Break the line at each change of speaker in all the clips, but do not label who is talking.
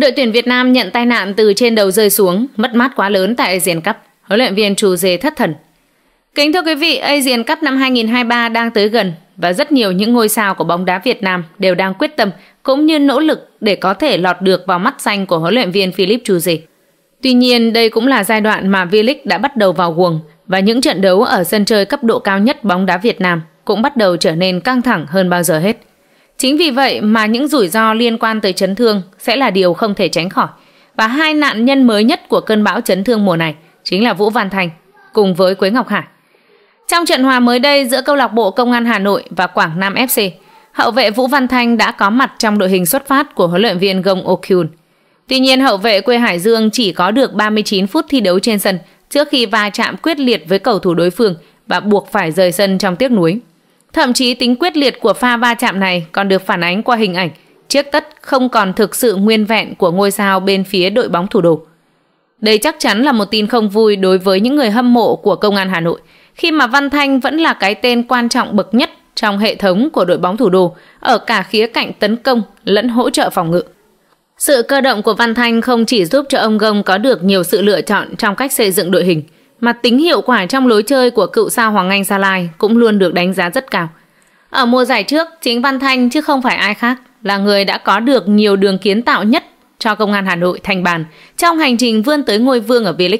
Đội tuyển Việt Nam nhận tai nạn từ trên đầu rơi xuống, mất mát quá lớn tại Asian Cup. Huấn luyện viên Chu Dê thất thần. Kính thưa quý vị, Asian Cup năm 2023 đang tới gần và rất nhiều những ngôi sao của bóng đá Việt Nam đều đang quyết tâm cũng như nỗ lực để có thể lọt được vào mắt xanh của huấn luyện viên Philip Chu Dê. Tuy nhiên, đây cũng là giai đoạn mà V-League đã bắt đầu vào guồng và những trận đấu ở sân chơi cấp độ cao nhất bóng đá Việt Nam cũng bắt đầu trở nên căng thẳng hơn bao giờ hết. Chính vì vậy mà những rủi ro liên quan tới chấn thương sẽ là điều không thể tránh khỏi. Và hai nạn nhân mới nhất của cơn bão chấn thương mùa này chính là Vũ Văn Thành cùng với Quế Ngọc Hải. Trong trận hòa mới đây giữa câu lạc bộ Công an Hà Nội và Quảng Nam FC, hậu vệ Vũ Văn Thanh đã có mặt trong đội hình xuất phát của huấn luyện viên Gong Okyun. Tuy nhiên, hậu vệ quê Hải Dương chỉ có được 39 phút thi đấu trên sân trước khi va chạm quyết liệt với cầu thủ đối phương và buộc phải rời sân trong tiếc nuối. Thậm chí tính quyết liệt của pha va chạm này còn được phản ánh qua hình ảnh chiếc tất không còn thực sự nguyên vẹn của ngôi sao bên phía đội bóng thủ đô. Đây chắc chắn là một tin không vui đối với những người hâm mộ của Công an Hà Nội, khi mà Văn Thanh vẫn là cái tên quan trọng bậc nhất trong hệ thống của đội bóng thủ đô ở cả khía cạnh tấn công lẫn hỗ trợ phòng ngự. Sự cơ động của Văn Thanh không chỉ giúp cho ông Gông có được nhiều sự lựa chọn trong cách xây dựng đội hình – mà tính hiệu quả trong lối chơi của cựu sao Hoàng Anh Gia Lai cũng luôn được đánh giá rất cao. Ở mùa giải trước, chính Văn Thanh chứ không phải ai khác là người đã có được nhiều đường kiến tạo nhất cho công an Hà Nội thành bàn trong hành trình vươn tới ngôi vương ở V-League.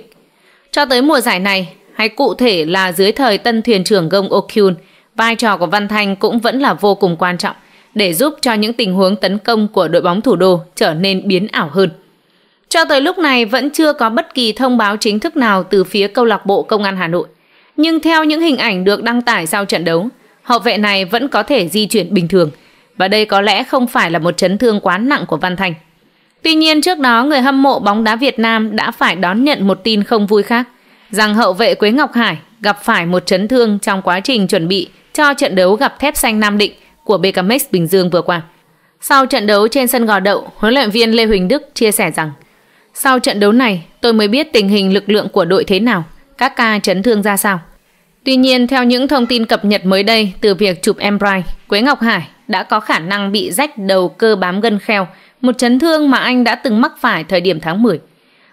Cho tới mùa giải này, hay cụ thể là dưới thời tân thuyền trưởng Gông Okun, vai trò của Văn Thanh cũng vẫn là vô cùng quan trọng để giúp cho những tình huống tấn công của đội bóng thủ đô trở nên biến ảo hơn. Cho tới lúc này vẫn chưa có bất kỳ thông báo chính thức nào từ phía câu lạc bộ Công an Hà Nội. Nhưng theo những hình ảnh được đăng tải sau trận đấu, hậu vệ này vẫn có thể di chuyển bình thường và đây có lẽ không phải là một chấn thương quá nặng của Văn Thành. Tuy nhiên trước đó người hâm mộ bóng đá Việt Nam đã phải đón nhận một tin không vui khác rằng hậu vệ Quế Ngọc Hải gặp phải một chấn thương trong quá trình chuẩn bị cho trận đấu gặp Thép Xanh Nam Định của BKMX Bình Dương vừa qua. Sau trận đấu trên sân Gò Đậu, huấn luyện viên Lê Huỳnh Đức chia sẻ rằng sau trận đấu này, tôi mới biết tình hình lực lượng của đội thế nào, các ca chấn thương ra sao. Tuy nhiên, theo những thông tin cập nhật mới đây từ việc chụp MRI, Quế Ngọc Hải đã có khả năng bị rách đầu cơ bám gân kheo, một chấn thương mà anh đã từng mắc phải thời điểm tháng 10.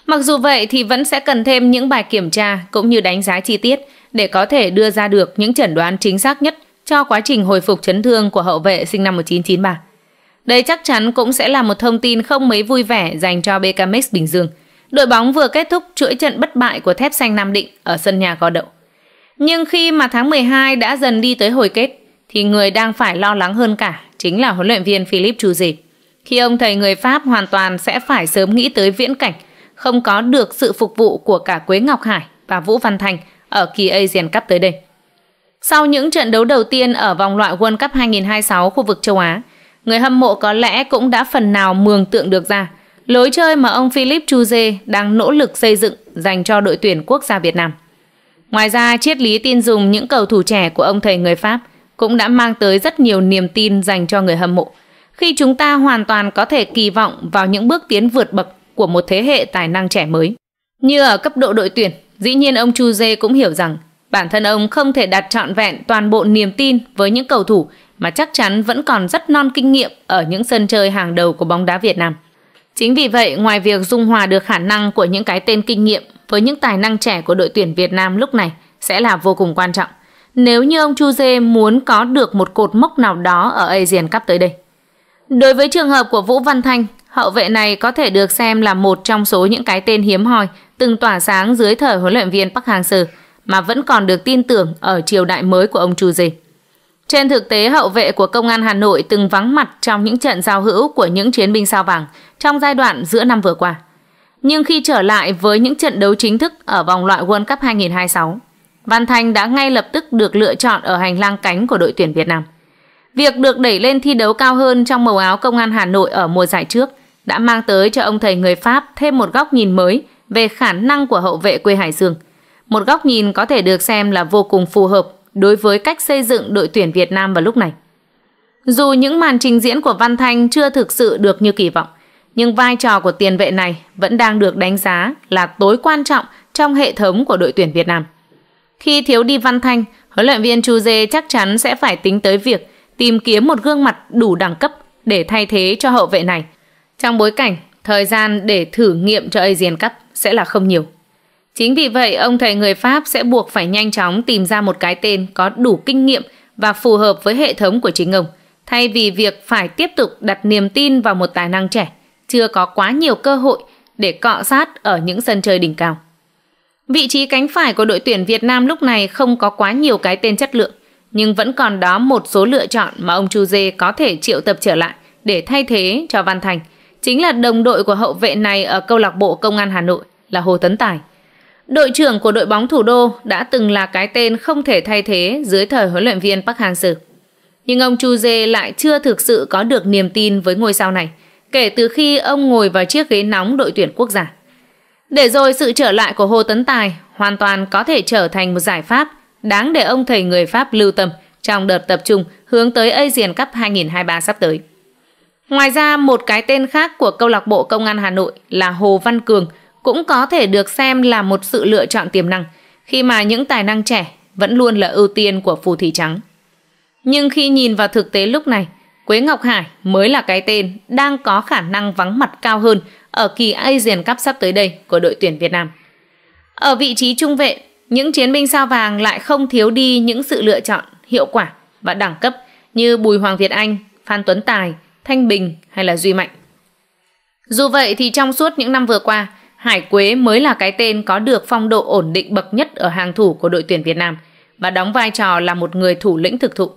Mặc dù vậy thì vẫn sẽ cần thêm những bài kiểm tra cũng như đánh giá chi tiết để có thể đưa ra được những chẩn đoán chính xác nhất cho quá trình hồi phục chấn thương của hậu vệ sinh năm 1993. Đây chắc chắn cũng sẽ là một thông tin không mấy vui vẻ dành cho BKMX Bình Dương. Đội bóng vừa kết thúc chuỗi trận bất bại của Thép Xanh Nam Định ở sân nhà Gò Đậu. Nhưng khi mà tháng 12 đã dần đi tới hồi kết, thì người đang phải lo lắng hơn cả chính là huấn luyện viên Philip Chuzi. Khi ông thầy người Pháp hoàn toàn sẽ phải sớm nghĩ tới viễn cảnh, không có được sự phục vụ của cả Quế Ngọc Hải và Vũ Văn Thành ở kỳ Asian Cup tới đây. Sau những trận đấu đầu tiên ở vòng loại World Cup 2026 khu vực châu Á, người hâm mộ có lẽ cũng đã phần nào mường tượng được ra lối chơi mà ông Philip Chuze đang nỗ lực xây dựng dành cho đội tuyển quốc gia Việt Nam. Ngoài ra, triết lý tin dùng những cầu thủ trẻ của ông thầy người Pháp cũng đã mang tới rất nhiều niềm tin dành cho người hâm mộ. Khi chúng ta hoàn toàn có thể kỳ vọng vào những bước tiến vượt bậc của một thế hệ tài năng trẻ mới. Như ở cấp độ đội tuyển, dĩ nhiên ông Chu Dê cũng hiểu rằng bản thân ông không thể đặt trọn vẹn toàn bộ niềm tin với những cầu thủ mà chắc chắn vẫn còn rất non kinh nghiệm ở những sân chơi hàng đầu của bóng đá Việt Nam. Chính vì vậy, ngoài việc dung hòa được khả năng của những cái tên kinh nghiệm với những tài năng trẻ của đội tuyển Việt Nam lúc này sẽ là vô cùng quan trọng nếu như ông Chu Dê muốn có được một cột mốc nào đó ở Asian Cup tới đây. Đối với trường hợp của Vũ Văn Thanh, hậu vệ này có thể được xem là một trong số những cái tên hiếm hoi từng tỏa sáng dưới thời huấn luyện viên Park Hang-seo mà vẫn còn được tin tưởng ở triều đại mới của ông Chu Dê. Trên thực tế, hậu vệ của Công an Hà Nội từng vắng mặt trong những trận giao hữu của những chiến binh sao vàng trong giai đoạn giữa năm vừa qua. Nhưng khi trở lại với những trận đấu chính thức ở vòng loại World Cup 2026, Văn Thành đã ngay lập tức được lựa chọn ở hành lang cánh của đội tuyển Việt Nam. Việc được đẩy lên thi đấu cao hơn trong màu áo Công an Hà Nội ở mùa giải trước đã mang tới cho ông thầy người Pháp thêm một góc nhìn mới về khả năng của hậu vệ quê Hải Dương. Một góc nhìn có thể được xem là vô cùng phù hợp đối với cách xây dựng đội tuyển Việt Nam vào lúc này. Dù những màn trình diễn của Văn Thanh chưa thực sự được như kỳ vọng, nhưng vai trò của tiền vệ này vẫn đang được đánh giá là tối quan trọng trong hệ thống của đội tuyển Việt Nam. Khi thiếu đi Văn Thanh, huấn luyện viên Chu Dê chắc chắn sẽ phải tính tới việc tìm kiếm một gương mặt đủ đẳng cấp để thay thế cho hậu vệ này. Trong bối cảnh, thời gian để thử nghiệm cho Asian Cup sẽ là không nhiều. Chính vì vậy, ông thầy người Pháp sẽ buộc phải nhanh chóng tìm ra một cái tên có đủ kinh nghiệm và phù hợp với hệ thống của chính ông, thay vì việc phải tiếp tục đặt niềm tin vào một tài năng trẻ, chưa có quá nhiều cơ hội để cọ sát ở những sân chơi đỉnh cao. Vị trí cánh phải của đội tuyển Việt Nam lúc này không có quá nhiều cái tên chất lượng, nhưng vẫn còn đó một số lựa chọn mà ông Chu Dê có thể triệu tập trở lại để thay thế cho Văn Thành, chính là đồng đội của hậu vệ này ở câu lạc bộ Công an Hà Nội là Hồ Tấn Tài – Đội trưởng của đội bóng thủ đô đã từng là cái tên không thể thay thế dưới thời huấn luyện viên Park Hang-seo. Nhưng ông Chu dê lại chưa thực sự có được niềm tin với ngôi sao này kể từ khi ông ngồi vào chiếc ghế nóng đội tuyển quốc gia. Để rồi sự trở lại của Hồ Tấn Tài hoàn toàn có thể trở thành một giải pháp đáng để ông thầy người Pháp lưu tâm trong đợt tập trung hướng tới Asian Cup 2023 sắp tới. Ngoài ra, một cái tên khác của câu lạc bộ Công an Hà Nội là Hồ Văn Cường – cũng có thể được xem là một sự lựa chọn tiềm năng khi mà những tài năng trẻ vẫn luôn là ưu tiên của phù thủy trắng. Nhưng khi nhìn vào thực tế lúc này, Quế Ngọc Hải mới là cái tên đang có khả năng vắng mặt cao hơn ở kỳ Asian Cup sắp tới đây của đội tuyển Việt Nam. Ở vị trí trung vệ, những chiến binh sao vàng lại không thiếu đi những sự lựa chọn hiệu quả và đẳng cấp như Bùi Hoàng Việt Anh, Phan Tuấn Tài, Thanh Bình hay là Duy Mạnh. Dù vậy thì trong suốt những năm vừa qua, Hải Quế mới là cái tên có được phong độ ổn định bậc nhất ở hàng thủ của đội tuyển Việt Nam và đóng vai trò là một người thủ lĩnh thực thụ.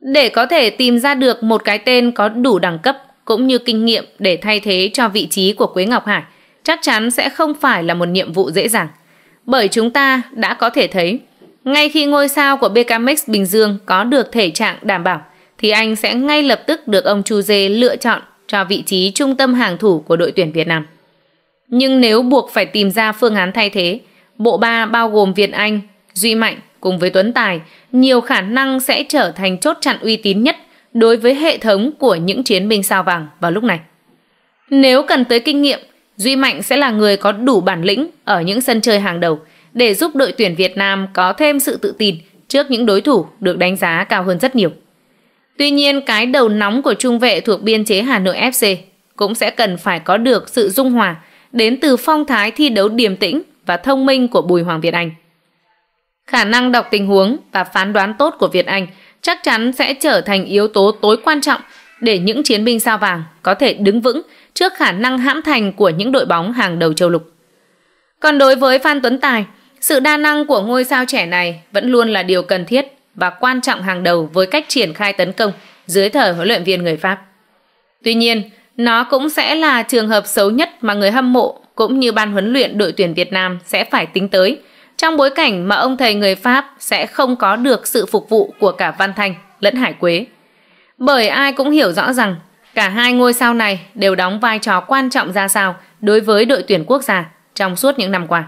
Để có thể tìm ra được một cái tên có đủ đẳng cấp cũng như kinh nghiệm để thay thế cho vị trí của Quế Ngọc Hải chắc chắn sẽ không phải là một nhiệm vụ dễ dàng. Bởi chúng ta đã có thể thấy, ngay khi ngôi sao của BKMX Bình Dương có được thể trạng đảm bảo, thì anh sẽ ngay lập tức được ông Chu Dê lựa chọn cho vị trí trung tâm hàng thủ của đội tuyển Việt Nam. Nhưng nếu buộc phải tìm ra phương án thay thế, bộ ba bao gồm Việt Anh, Duy Mạnh cùng với Tuấn Tài nhiều khả năng sẽ trở thành chốt chặn uy tín nhất đối với hệ thống của những chiến binh sao vàng vào lúc này. Nếu cần tới kinh nghiệm, Duy Mạnh sẽ là người có đủ bản lĩnh ở những sân chơi hàng đầu để giúp đội tuyển Việt Nam có thêm sự tự tin trước những đối thủ được đánh giá cao hơn rất nhiều. Tuy nhiên, cái đầu nóng của trung vệ thuộc biên chế Hà Nội FC cũng sẽ cần phải có được sự dung hòa đến từ phong thái thi đấu điềm tĩnh và thông minh của Bùi Hoàng Việt Anh. Khả năng đọc tình huống và phán đoán tốt của Việt Anh chắc chắn sẽ trở thành yếu tố tối quan trọng để những chiến binh sao vàng có thể đứng vững trước khả năng hãm thành của những đội bóng hàng đầu châu lục. Còn đối với Phan Tuấn Tài, sự đa năng của ngôi sao trẻ này vẫn luôn là điều cần thiết và quan trọng hàng đầu với cách triển khai tấn công dưới thời huấn luyện viên người Pháp. Tuy nhiên, nó cũng sẽ là trường hợp xấu nhất mà người hâm mộ cũng như ban huấn luyện đội tuyển Việt Nam sẽ phải tính tới trong bối cảnh mà ông thầy người Pháp sẽ không có được sự phục vụ của cả Văn Thanh lẫn Hải Quế. Bởi ai cũng hiểu rõ rằng cả hai ngôi sao này đều đóng vai trò quan trọng ra sao đối với đội tuyển quốc gia trong suốt những năm qua.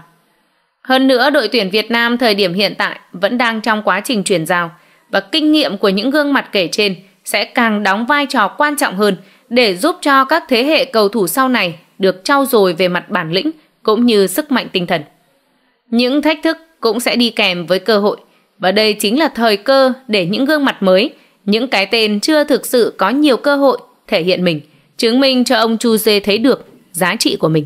Hơn nữa đội tuyển Việt Nam thời điểm hiện tại vẫn đang trong quá trình chuyển giao và kinh nghiệm của những gương mặt kể trên sẽ càng đóng vai trò quan trọng hơn để giúp cho các thế hệ cầu thủ sau này được trau dồi về mặt bản lĩnh cũng như sức mạnh tinh thần. Những thách thức cũng sẽ đi kèm với cơ hội và đây chính là thời cơ để những gương mặt mới, những cái tên chưa thực sự có nhiều cơ hội thể hiện mình, chứng minh cho ông Chu Dê thấy được giá trị của mình.